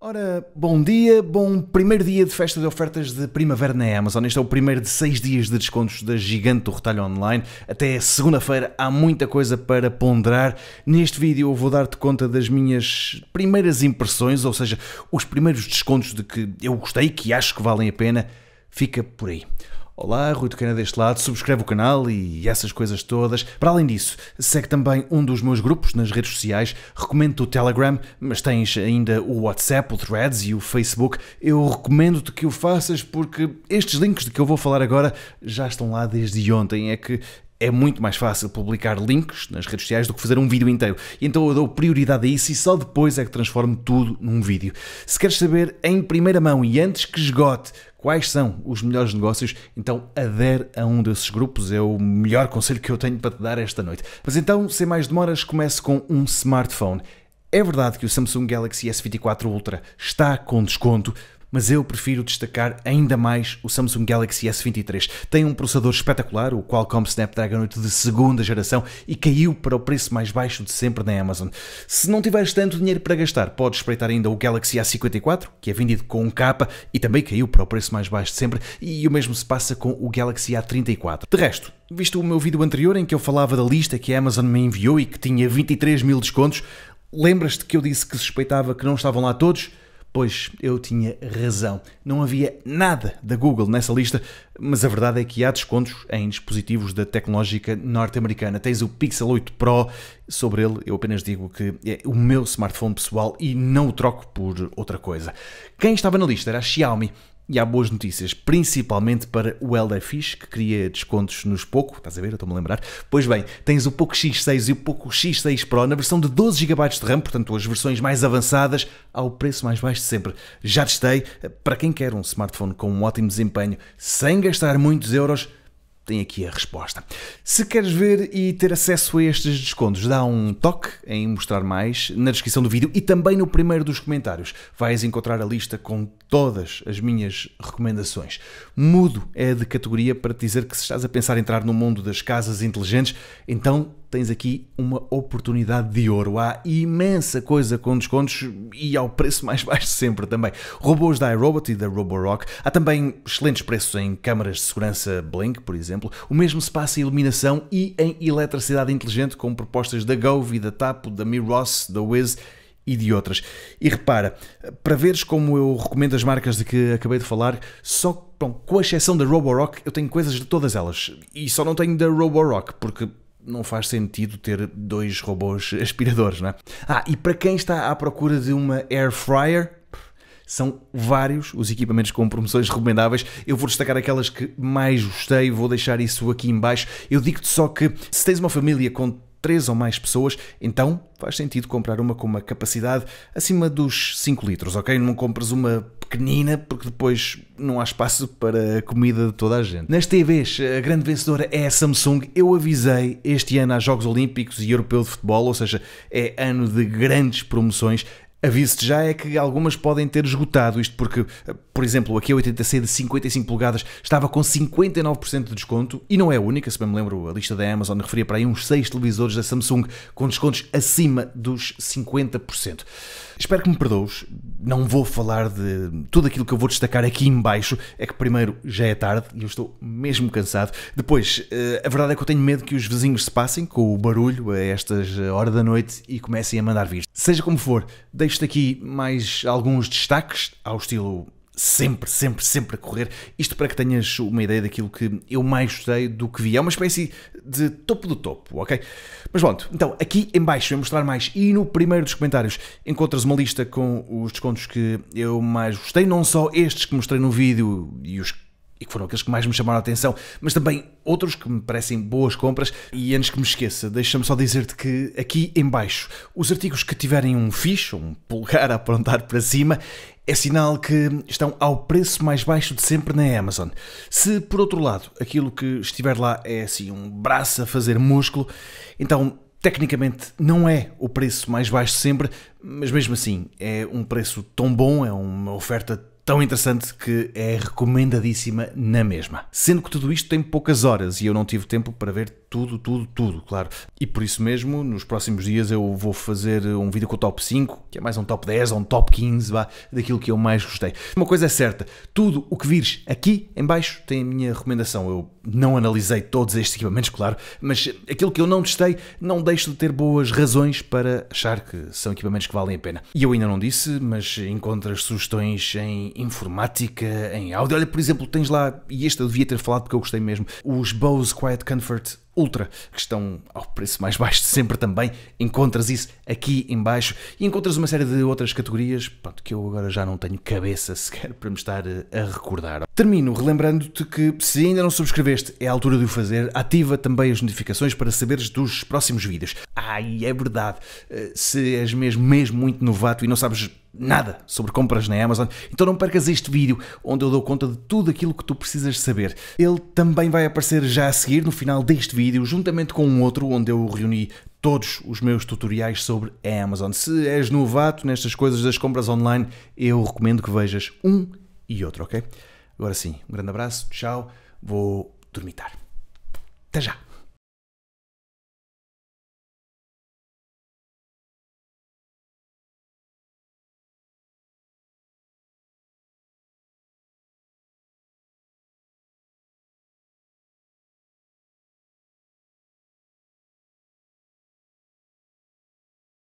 Ora, bom dia, bom primeiro dia de festa de ofertas de primavera na Amazon. Este é o primeiro de seis dias de descontos da gigante do retalho online. Até segunda-feira há muita coisa para ponderar. Neste vídeo eu vou dar-te conta das minhas primeiras impressões, ou seja, os primeiros descontos de que eu gostei, que acho que valem a pena. Fica por aí. Olá, Rui Cana deste lado, subscreve o canal e essas coisas todas. Para além disso, segue também um dos meus grupos nas redes sociais, recomendo o Telegram, mas tens ainda o WhatsApp, o Threads e o Facebook. Eu recomendo-te que o faças porque estes links de que eu vou falar agora já estão lá desde ontem. É que é muito mais fácil publicar links nas redes sociais do que fazer um vídeo inteiro. E então eu dou prioridade a isso e só depois é que transformo tudo num vídeo. Se queres saber em primeira mão e antes que esgote quais são os melhores negócios, então adere a um desses grupos, é o melhor conselho que eu tenho para te dar esta noite. Mas então, sem mais demoras, comece com um smartphone. É verdade que o Samsung Galaxy S24 Ultra está com desconto, mas eu prefiro destacar ainda mais o Samsung Galaxy S23. Tem um processador espetacular, o Qualcomm Snapdragon 8 de segunda geração, e caiu para o preço mais baixo de sempre na Amazon. Se não tiveres tanto dinheiro para gastar, podes espreitar ainda o Galaxy A54, que é vendido com um capa e também caiu para o preço mais baixo de sempre, e o mesmo se passa com o Galaxy A34. De resto, visto o meu vídeo anterior em que eu falava da lista que a Amazon me enviou e que tinha 23 mil descontos, lembras-te que eu disse que suspeitava que não estavam lá todos? Pois eu tinha razão. Não havia nada da Google nessa lista, mas a verdade é que há descontos em dispositivos da tecnológica norte-americana. Tens o Pixel 8 Pro, sobre ele eu apenas digo que é o meu smartphone pessoal e não o troco por outra coisa. Quem estava na lista era a Xiaomi, e há boas notícias, principalmente para o LDFIX, que cria descontos nos Poco. Estás a ver? estou-me a lembrar. Pois bem, tens o Poco X6 e o Poco X6 Pro na versão de 12 GB de RAM, portanto as versões mais avançadas, ao preço mais baixo de sempre. Já testei, para quem quer um smartphone com um ótimo desempenho, sem gastar muitos euros, tem aqui a resposta. Se queres ver e ter acesso a estes descontos, dá um toque em mostrar mais na descrição do vídeo e também no primeiro dos comentários. Vais encontrar a lista com todas as minhas recomendações. Mudo é de categoria para te dizer que se estás a pensar em entrar no mundo das casas inteligentes, então tens aqui uma oportunidade de ouro. Há imensa coisa com descontos e ao preço mais baixo sempre também. Robôs da iRobot e da Roborock. Há também excelentes preços em câmaras de segurança Blink, por exemplo. O mesmo se passa em iluminação e em eletricidade inteligente com propostas da Gove, da Tapo, da Miros, da Wiz e de outras. E repara, para veres como eu recomendo as marcas de que acabei de falar, só bom, com a exceção da Roborock, eu tenho coisas de todas elas. E só não tenho da Roborock, porque não faz sentido ter dois robôs aspiradores, não é? Ah, e para quem está à procura de uma air fryer, são vários os equipamentos com promoções recomendáveis. Eu vou destacar aquelas que mais gostei, vou deixar isso aqui embaixo. Eu digo-te só que se tens uma família com três ou mais pessoas, então faz sentido comprar uma com uma capacidade acima dos 5 litros, ok? Não compras uma pequenina, porque depois não há espaço para a comida de toda a gente. Nas TVs, a grande vencedora é a Samsung. Eu avisei este ano aos Jogos Olímpicos e Europeu de Futebol, ou seja, é ano de grandes promoções. Aviso-te já é que algumas podem ter esgotado isto, porque, por exemplo, a 80 c de 55 polegadas estava com 59% de desconto e não é a única, se bem me lembro, a lista da Amazon referia para aí uns 6 televisores da Samsung com descontos acima dos 50%. Espero que me perdoes. Não vou falar de tudo aquilo que eu vou destacar aqui embaixo. É que primeiro já é tarde e eu estou mesmo cansado. Depois, eh, a verdade é que eu tenho medo que os vizinhos se passem com o barulho a estas horas da noite e comecem a mandar vir. Seja como for, deixo-te aqui mais alguns destaques ao estilo sempre, sempre, sempre a correr. Isto para que tenhas uma ideia daquilo que eu mais gostei do que vi. É uma espécie de topo do topo, ok? Mas pronto, então aqui em baixo eu mostrar mais e no primeiro dos comentários encontras uma lista com os descontos que eu mais gostei, não só estes que mostrei no vídeo e os que e que foram aqueles que mais me chamaram a atenção, mas também outros que me parecem boas compras. E antes que me esqueça, deixa-me só dizer-te que aqui em baixo, os artigos que tiverem um ficho, um pulgar a apontar para cima, é sinal que estão ao preço mais baixo de sempre na Amazon. Se, por outro lado, aquilo que estiver lá é assim um braço a fazer músculo, então Tecnicamente não é o preço mais baixo de sempre, mas mesmo assim é um preço tão bom, é uma oferta tão interessante que é recomendadíssima na mesma. Sendo que tudo isto tem poucas horas e eu não tive tempo para ver tudo, tudo, tudo, claro. E por isso mesmo, nos próximos dias eu vou fazer um vídeo com o top 5, que é mais um top 10 ou um top 15, vá, daquilo que eu mais gostei. Uma coisa é certa, tudo o que vires aqui em baixo tem a minha recomendação. Eu não analisei todos estes equipamentos, claro, mas aquilo que eu não testei, não deixo de ter boas razões para achar que são equipamentos que valem a pena. E eu ainda não disse, mas encontras sugestões em informática, em áudio. Olha, por exemplo, tens lá, e este eu devia ter falado porque eu gostei mesmo, os Bose Quiet Comfort Ultra, que estão ao preço mais baixo de sempre também. Encontras isso aqui embaixo e encontras uma série de outras categorias pronto, que eu agora já não tenho cabeça sequer para me estar eh, a recordar. Termino relembrando-te que se ainda não subscreveste, é a altura de o fazer. Ativa também as notificações para saberes dos próximos vídeos. Ai, é verdade, eh, se és mesmo, mesmo muito novato e não sabes nada sobre compras na Amazon, então não percas este vídeo onde eu dou conta de tudo aquilo que tu precisas saber. Ele também vai aparecer já a seguir no final deste vídeo, juntamente com um outro onde eu reuni todos os meus tutoriais sobre a Amazon. Se és novato nestas coisas das compras online, eu recomendo que vejas um e outro, ok? Agora sim, um grande abraço, tchau, vou dormitar. Até já!